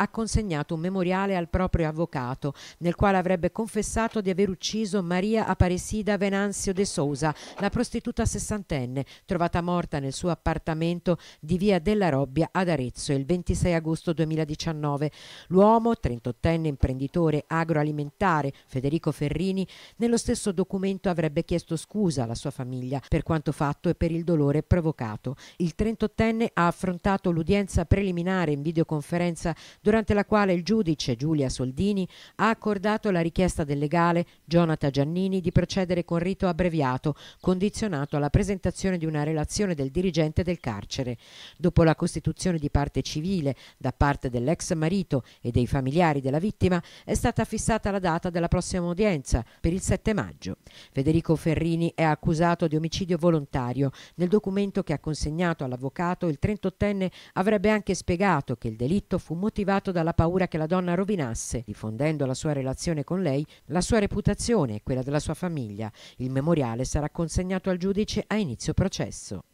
ha consegnato un memoriale al proprio avvocato, nel quale avrebbe confessato di aver ucciso Maria Aparecida Venanzio de Sousa, la prostituta sessantenne, trovata morta nel suo appartamento di via della Robbia ad Arezzo il 26 agosto 2019. L'uomo, 38enne imprenditore agroalimentare Federico Ferrini, nello stesso documento avrebbe chiesto scusa alla sua famiglia per quanto fatto e per il dolore provocato. Il 38enne ha affrontato l'udienza preliminare in videoconferenza durante la quale il giudice Giulia Soldini ha accordato la richiesta del legale Jonathan Giannini di procedere con rito abbreviato, condizionato alla presentazione di una relazione del dirigente del carcere. Dopo la costituzione di parte civile da parte dell'ex marito e dei familiari della vittima, è stata fissata la data della prossima udienza per il 7 maggio. Federico Ferrini è accusato di omicidio volontario. Nel documento che ha consegnato all'avvocato, il 38enne avrebbe anche spiegato che il delitto fu motivato motivato dalla paura che la donna rovinasse, diffondendo la sua relazione con lei, la sua reputazione e quella della sua famiglia. Il memoriale sarà consegnato al giudice a inizio processo.